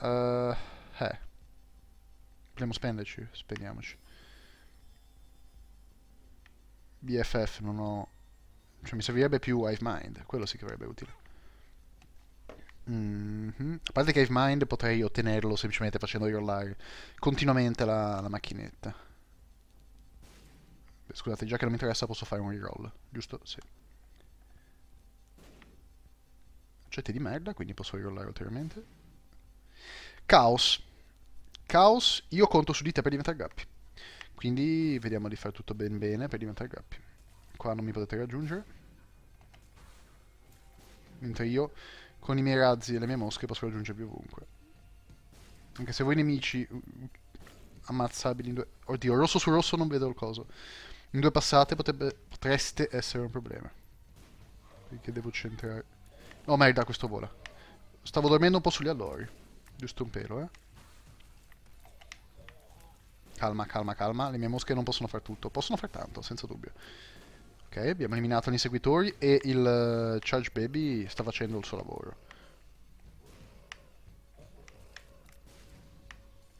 Uh, eh. Vogliamo spenderci? Spendiamoci. BFF non ho cioè mi servirebbe più Hive Mind, quello sì che sarebbe utile. Mm -hmm. A parte che Hive Mind potrei ottenerlo semplicemente facendo rollare continuamente la, la macchinetta. Beh, scusate, già che non mi interessa posso fare un reroll, giusto? Sì. Accetti di merda, quindi posso rerollare ulteriormente. Caos. Caos, io conto su di te per diventare grappi. Quindi vediamo di fare tutto ben bene per diventare grappi qua non mi potete raggiungere. Mentre io, con i miei razzi e le mie mosche, posso raggiungervi ovunque. Anche se voi nemici mm, mm, ammazzabili in due... Oddio, rosso su rosso non vedo il coso. In due passate potrebbe... potreste essere un problema. Perché devo centrare... Oh merda, questo vola. Stavo dormendo un po' sugli allori. Giusto un pelo, eh. Calma, calma, calma. Le mie mosche non possono far tutto. Possono far tanto, senza dubbio. Ok, abbiamo eliminato gli inseguitori e il eh, Charge Baby sta facendo il suo lavoro.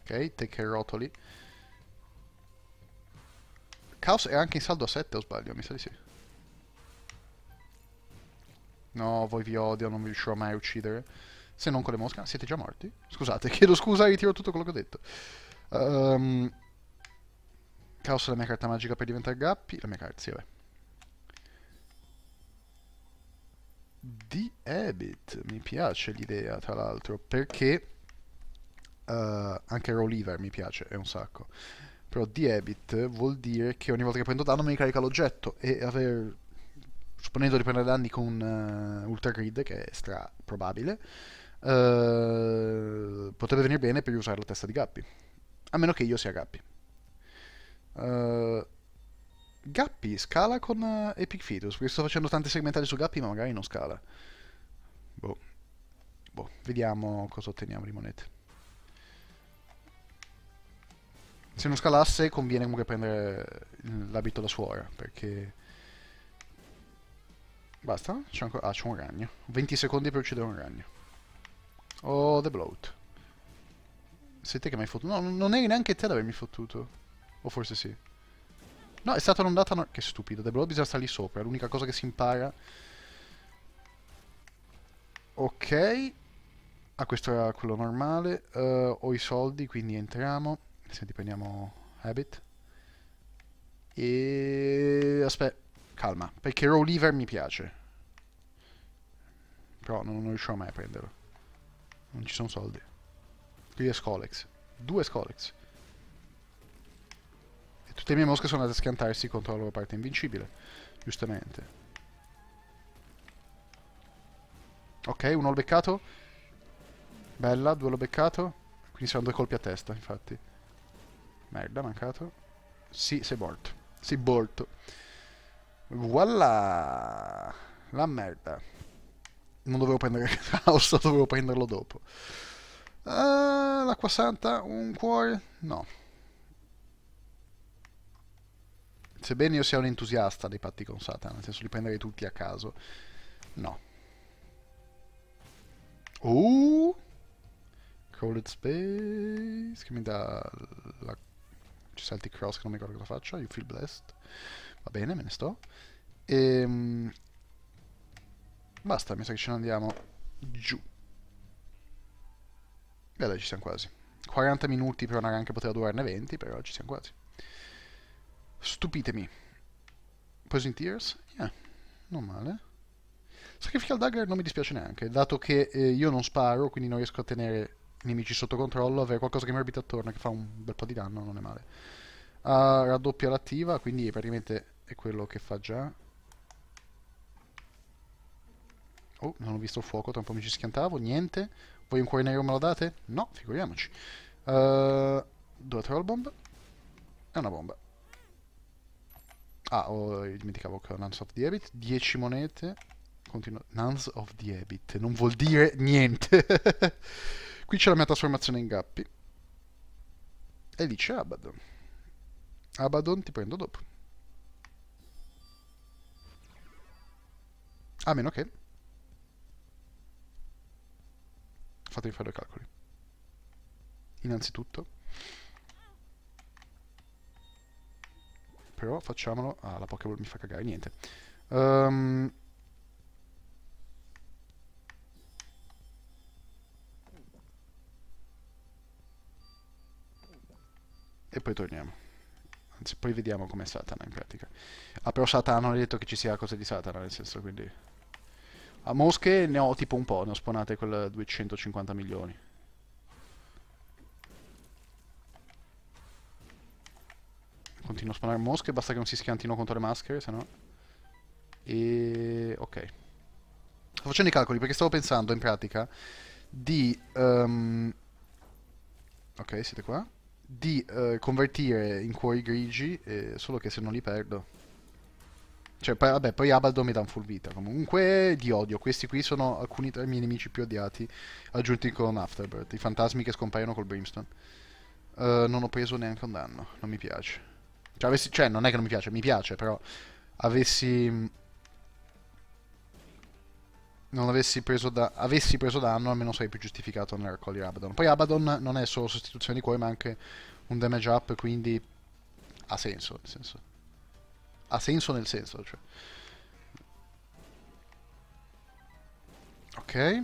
Ok, take care rotoli. Chaos è anche in saldo a 7 o sbaglio? Mi sa di sì. No, voi vi odio, non vi riuscirò mai a uccidere. Se non con le mosche. Siete già morti? Scusate, chiedo scusa e ritiro tutto quello che ho detto. Um, Chaos è la mia carta magica per diventare gappi. La mia carta, sì, vabbè. di EBIT. Mi piace l'idea, tra l'altro, perché uh, anche Rolliver mi piace, è un sacco. Però di EBIT vuol dire che ogni volta che prendo danno mi carica l'oggetto e aver supponendo di prendere danni con uh, Ultra Grid, che è stra probabile, uh, potrebbe venire bene per usare la testa di Gappi. A meno che io sia Gappi. Uh, Gappi scala con uh, Epic Fetus, perché sto facendo tante segmentali su Gappi ma magari non scala. Boh. boh. vediamo cosa otteniamo di monete. Se non scalasse conviene comunque prendere l'abito da suora, perché... Basta? C'è ancora... Ah, c'è un ragno. 20 secondi per uccidere un ragno. Oh, the bloat. Sei te che mi hai fottuto? No, non eri neanche te ad avermi fottuto. O forse sì. No, è stata un'ondata... No... Che stupido, The Blood bisogna stare lì sopra, è l'unica cosa che si impara. Ok. Ah, questo era quello normale. Uh, ho i soldi, quindi entriamo. Senti, prendiamo Habit. E... Aspetta, calma, perché Row Lever mi piace. Però non, non riuscirò mai a prenderlo. Non ci sono soldi. Qui è Scolex. Due Scolex. Tutte le mie mosche sono andate a schiantarsi contro la loro parte invincibile. Giustamente. Ok, uno l'ho beccato. Bella, due l'ho beccato. Quindi saranno due colpi a testa, infatti. Merda, mancato. Sì, sei morto. Sei morto. Voilà! La merda. Non dovevo prendere House, dovevo prenderlo dopo. Uh, L'acqua santa, un cuore? No. sebbene io sia un entusiasta dei patti con Satana, nel senso li prenderei tutti a caso, no. Uh, Crowded Space, che mi dà la... Ci salti cross che non mi ricordo cosa faccia, you feel blessed. Va bene, me ne sto. E... Ehm, basta, mi sa che ce ne andiamo giù. Beh, dai, ci siamo quasi. 40 minuti per una gran rank poteva durarne 20, però ci siamo quasi. Stupitemi. Poison Tears? Yeah, non male. Sacrifical Dagger non mi dispiace neanche, dato che eh, io non sparo, quindi non riesco a tenere i nemici sotto controllo, avere qualcosa che mi orbita attorno che fa un bel po' di danno non è male. Uh, raddoppia l'attiva, quindi praticamente è quello che fa già. Oh, non ho visto il fuoco, tra un po' mi ci schiantavo, niente. Voi un cuore nero me lo date? No, figuriamoci. Uh, due troll bomb e una bomba. Ah, oh, dimenticavo che ho Nuns of the Habit. 10 monete. Continuo. Nuns of the Habit. Non vuol dire niente. Qui c'è la mia trasformazione in gappi. E lì c'è Abaddon. Abaddon ti prendo dopo. A meno che... Fatemi fare due calcoli. Innanzitutto... però facciamolo... Ah, la Pokéball mi fa cagare, niente. Um... E poi torniamo. Anzi, poi vediamo com'è Satana in pratica. Ah, però Satana non ha detto che ci sia cose di Satana, nel senso, quindi... A mosche ne ho tipo un po', ne ho spawnate quel 250 milioni. continuo a spawnare mosche, basta che non si schiantino contro le maschere, se no... E... ok. Sto facendo i calcoli perché stavo pensando, in pratica, di... Um... Ok, siete qua? Di uh, convertire in cuori grigi, eh, solo che se non li perdo... Cioè, vabbè, poi Abaldo mi dà un full vita. Comunque, di odio. Questi qui sono alcuni tra i miei nemici più odiati, aggiunti con Afterbirth. I fantasmi che scompaiono col Brimstone. Uh, non ho preso neanche un danno, non mi piace. Cioè, avessi, cioè, non è che non mi piace, mi piace, però avessi... Non avessi preso, da, avessi preso danno, almeno sarei più giustificato nel raccogliere Abaddon. Poi Abaddon non è solo sostituzione di cuore, ma anche un damage up, quindi ha senso, nel senso. Ha senso nel senso, cioè. Ok.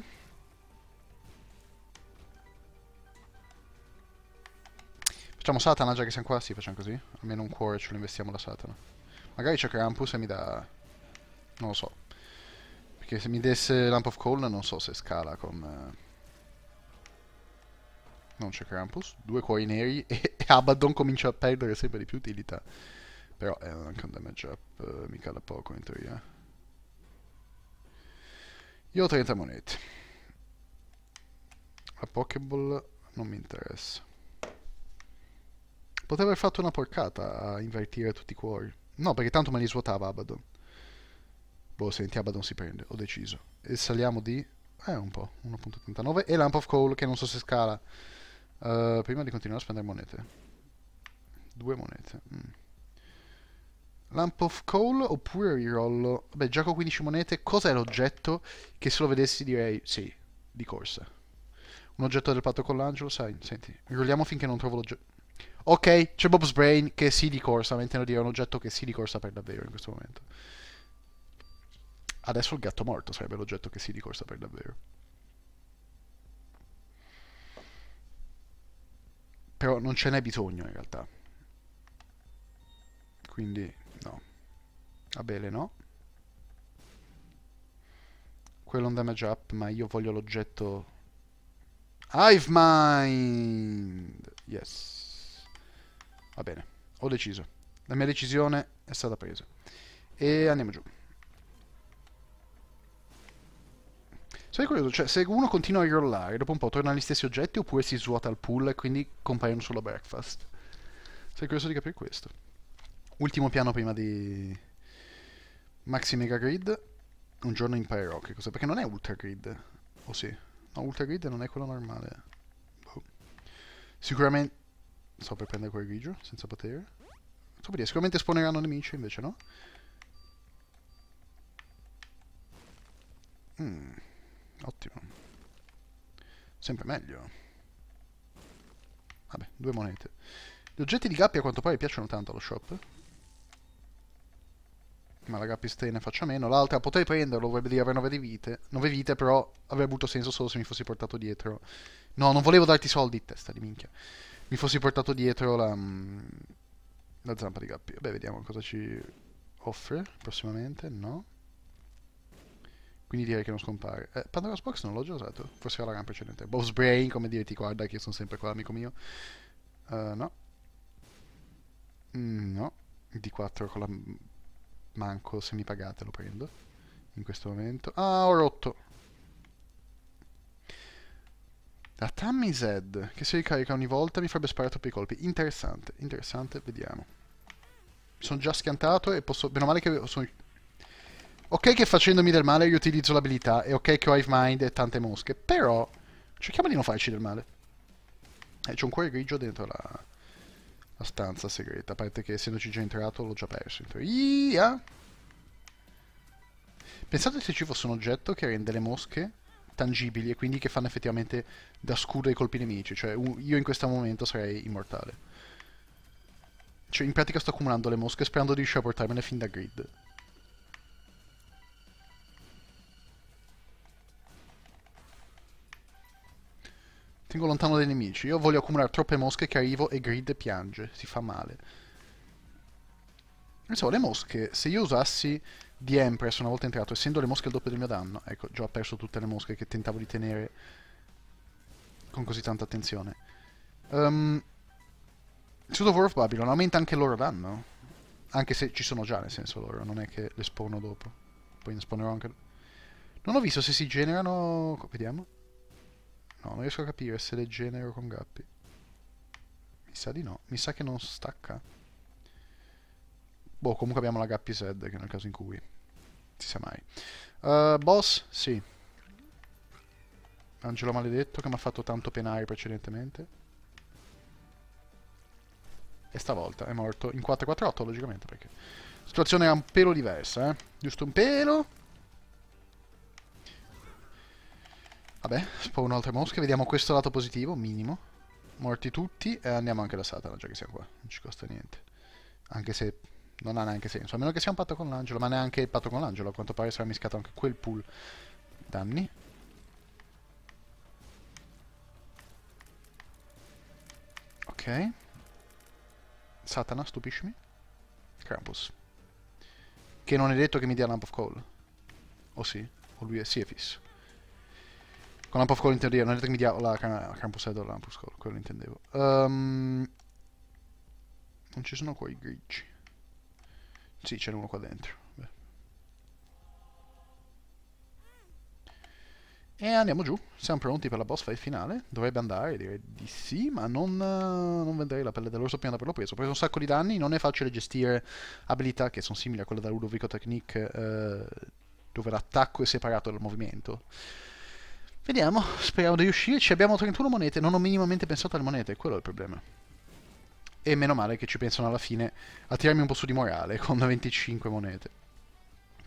Facciamo Satana già che siamo qua? Sì, facciamo così. Almeno un cuore ce lo investiamo da Satana. Magari c'è Krampus e mi dà... Non lo so. Perché se mi desse Lamp of Coal non so se scala con... Eh, non c'è Krampus. Due cuori neri e, e Abaddon comincia a perdere sempre di più utilità. Però è eh, anche un damage up eh, Mi cala poco in teoria. Io ho 30 monete. La Pokéball non mi interessa. Poteva aver fatto una porcata a invertire tutti i cuori. No, perché tanto me li svuotava Abaddon. Boh, senti, Abaddon si prende, ho deciso. E saliamo di... Eh, un po', 1.89. E Lamp of Coal, che non so se scala. Uh, prima di continuare a spendere monete. Due monete. Mm. Lamp of Coal oppure rirollo? Vabbè, gioco 15 monete. Cos'è l'oggetto che se lo vedessi direi sì, di corsa. Un oggetto del patto con l'angelo, sai, senti. Rulliamo finché non trovo l'oggetto. Ok, c'è Bob's Brain che si ricorsa, mentre di è un oggetto che si ricorsa per davvero in questo momento. Adesso il gatto morto sarebbe l'oggetto che si ricorsa per davvero. Però non ce n'è bisogno in realtà. Quindi no. Va bene, no. Quello è un damage up, ma io voglio l'oggetto... Hive Mind! Yes. Va bene, ho deciso. La mia decisione è stata presa. E andiamo giù. Sarei curioso, cioè, se uno continua a rollare, dopo un po' torna agli stessi oggetti oppure si svuota il pool e quindi compaiono solo breakfast. Sarei curioso di capire questo. Ultimo piano prima di... Maxi Mega Grid, un giorno imparerò che cosa... Perché non è Ultra Grid, o oh, sì? No, Ultra Grid non è quello normale. Boh. Sicuramente... So per prendere quel grigio, senza potere. So per sicuramente spawneranno nemici, invece no. Mm, ottimo. Sempre meglio. Vabbè, due monete. Gli oggetti di gabbia a quanto pare piacciono tanto allo shop. Ma la gabbia ne faccia meno. L'altra potrei prenderlo, vorrebbe dire avere 9 di vite. 9 vite però avrebbe avuto senso solo se mi fossi portato dietro. No, non volevo darti soldi, testa di minchia mi fossi portato dietro la, mm, la zampa di Gappi. Vabbè, vediamo cosa ci offre prossimamente, no? Quindi direi che non scompare. Eh, Pandora's Box non l'ho già usato, forse era la RAM precedente. Boss Brain, come ti guarda che io sono sempre qua, amico mio. Uh, no. Mm, no. D4 con la manco, se mi pagate lo prendo. In questo momento. Ah, ho rotto. La Tammy Z, che si ricarica ogni volta, mi farebbe sparare troppi colpi. Interessante, interessante, vediamo. Mi sono già schiantato e posso... Meno male che sono... Ok che facendomi del male riutilizzo l'abilità, e ok che ho Hive Mind e tante mosche, però... Cerchiamo di non farci del male. Eh, c'è un cuore grigio dentro la... la stanza segreta, a parte che essendoci già entrato l'ho già perso. Ia! Pensate se ci fosse un oggetto che rende le mosche tangibili e quindi che fanno effettivamente da scudo ai colpi nemici. Cioè, io in questo momento sarei immortale. Cioè, in pratica sto accumulando le mosche sperando di riuscire a portarmene fin da grid. Tengo lontano dai nemici. Io voglio accumulare troppe mosche che arrivo e grid piange. Si fa male. Insomma, le mosche, se io usassi di Empress una volta entrato, essendo le mosche il doppio del mio danno, ecco, già ho perso tutte le mosche che tentavo di tenere con così tanta attenzione. Um, ehm, Pseudo War of Babylon aumenta anche il loro danno. Anche se ci sono già, nel senso loro, non è che le spawno dopo. Poi ne spawnerò anche... Non ho visto se si generano... Vediamo. No, non riesco a capire se le genero con Gappi. Mi sa di no. Mi sa che non stacca. Boh, comunque abbiamo la Gappy che nel caso in cui... Si sa mai. Uh, boss? Sì. Angelo maledetto che mi ha fatto tanto penare precedentemente. E stavolta è morto in 448, logicamente, perché... La situazione era un pelo diversa, eh. Giusto un pelo. Vabbè, spawn altre mosche. Vediamo questo lato positivo, minimo. Morti tutti. E andiamo anche da Satana, già che siamo qua. Non ci costa niente. Anche se non ha neanche senso. A meno che sia un patto con l'angelo, ma neanche il patto con l'angelo. A quanto pare sarà miscato anche quel pool. Danni. Ok. Satana, stupiscimi. Krampus. Che non è detto che mi dia Lamp of Call. O sì? O lui è, sì, è fisso. Con Lamp of Call intendo dire, non è detto che mi dia la Krampus Head o la Lamp of Call, quello intendevo. Um, non ci sono qua i grigi. Sì, c'è uno qua dentro. Beh. E andiamo giù. Siamo pronti per la boss fight finale. Dovrebbe andare, direi di sì, ma non, eh, non vedrei la pelle dell'orso pianta per preso. Ho preso un sacco di danni, non è facile gestire abilità che sono simili a quella da Ludovico Technique, eh, dove l'attacco è separato dal movimento. Vediamo, speriamo di riuscirci. Abbiamo 31 monete, non ho minimamente pensato alle monete, quello è il problema e meno male che ci pensano alla fine a tirarmi un po' su di morale con 25 monete.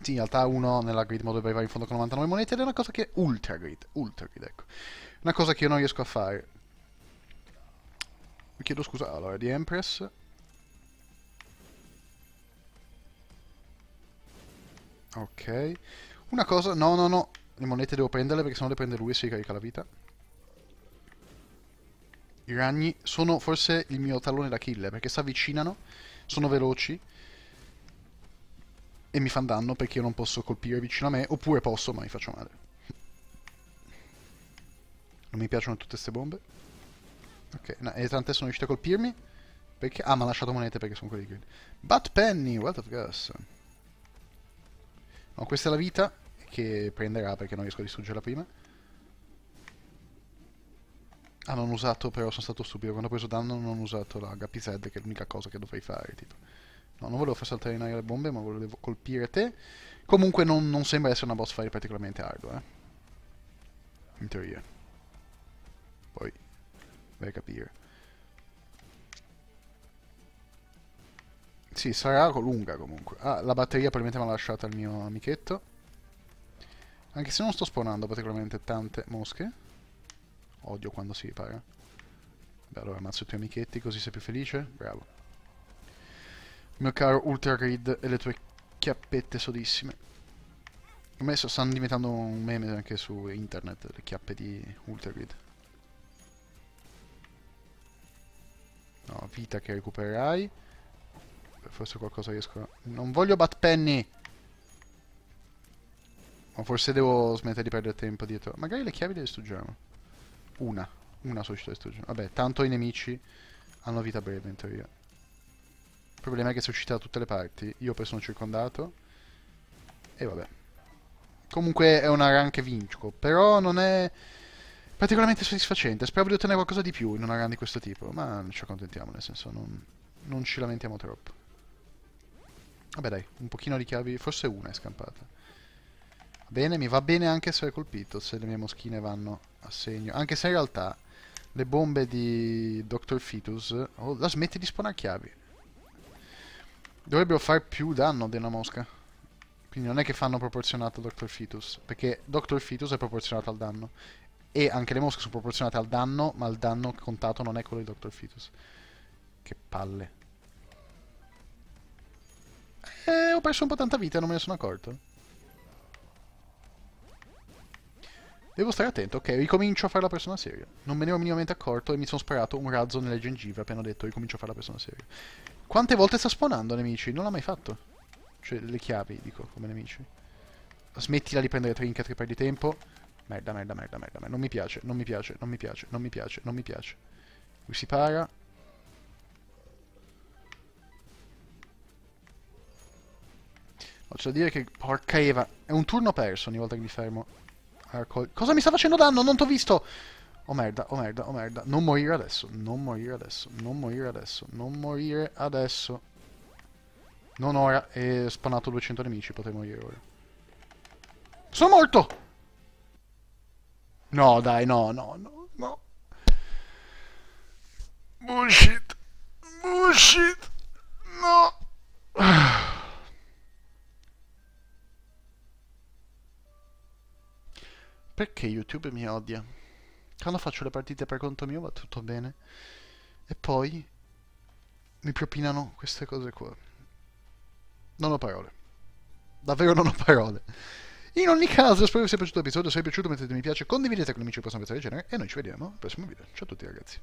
Sì, in realtà uno nella grid mode arrivare in fondo con 99 monete ed è una cosa che... è Ultra grid, ultra grid, ecco. Una cosa che io non riesco a fare. Mi chiedo scusa, allora, di Empress... Ok. Una cosa... No, no, no. Le monete devo prenderle perché sennò le prende lui e si ricarica la vita. I ragni sono forse il mio tallone d'Achille perché si avvicinano, sono veloci e mi fanno danno perché io non posso colpire vicino a me, oppure posso ma mi faccio male. Non mi piacciono tutte queste bombe. Ok, no, e tante sono riuscite a colpirmi. Perché? Ah, ma ha lasciato monete perché sono quelli green. Bat Penny, what of gas. No, questa è la vita che prenderà perché non riesco a distruggerla prima. Ah, non usato, però sono stato stupido. Quando ho preso danno non ho usato la HPZ, che è l'unica cosa che dovrei fare, tipo. No, non volevo far saltare in aria le bombe, ma volevo colpire te. Comunque non, non sembra essere una boss fight particolarmente ardua, eh. In teoria. Poi, vai a capire. Sì, sarà lunga comunque. Ah, la batteria probabilmente me l'ha lasciata il mio amichetto. Anche se non sto spawnando particolarmente tante mosche. Odio quando si ripara. Beh, allora ammazzo i tuoi amichetti così sei più felice. Bravo. Mio caro Ultra Grid e le tue chiappette sodissime. Ormai stanno diventando un meme anche su internet, le chiappe di Ultra Grid. No, vita che recupererai. Forse qualcosa riesco a... Non voglio Batpenny! Ma forse devo smettere di perdere tempo dietro. Magari le chiavi le distruggiamo. Una. Una società di distruzione. Vabbè, tanto i nemici hanno vita breve in teoria. Il problema è che sono uscita da tutte le parti. Io poi sono circondato. E vabbè. Comunque è una run che vinco. Però non è particolarmente soddisfacente. Spero di ottenere qualcosa di più in una run di questo tipo. Ma non ci accontentiamo, nel senso, non, non ci lamentiamo troppo. Vabbè dai, un pochino di chiavi. Forse una è scampata. Bene, mi va bene anche essere colpito se le mie moschine vanno a segno. Anche se in realtà le bombe di Dr. Fetus... Oh, la smetti di spawnare chiavi. Dovrebbero fare più danno di una mosca. Quindi non è che fanno proporzionato Dr. Fetus. Perché Dr. Fetus è proporzionato al danno. E anche le mosche sono proporzionate al danno, ma il danno contato non è quello di Dr. Fetus. Che palle. Eh, ho perso un po' tanta vita, non me ne sono accorto. Devo stare attento, ok, ricomincio a fare la persona seria. Non me ne ero minimamente accorto e mi sono sparato un razzo nelle gengive appena ho detto ricomincio a fare la persona seria. Quante volte sta spawnando, nemici? Non l'ha mai fatto. Cioè, le chiavi, dico, come nemici. Smettila di prendere trinket che perdi tempo. Merda, merda, merda, merda, merda. Non mi piace, non mi piace, non mi piace, non mi piace, non mi piace. Qui si para. Faccio da dire che, porca Eva, è un turno perso ogni volta che mi fermo. Eh, cosa mi sta facendo danno? Non t'ho visto! Oh merda, oh merda, oh merda. Non morire adesso, non morire adesso, non morire adesso, non morire adesso. Non ora, e spanato 200 nemici, potrei morire ora. Sono morto! No, dai, no, no, no, no. Bullshit. Bullshit. No. Perché YouTube mi odia? Quando faccio le partite per conto mio va tutto bene. E poi mi propinano queste cose qua. Non ho parole. Davvero non ho parole. In ogni caso, spero che vi sia piaciuto l'episodio. Se vi è piaciuto mettete mi piace, condividete con gli amici che possono pensare del genere. E noi ci vediamo al prossimo video. Ciao a tutti ragazzi.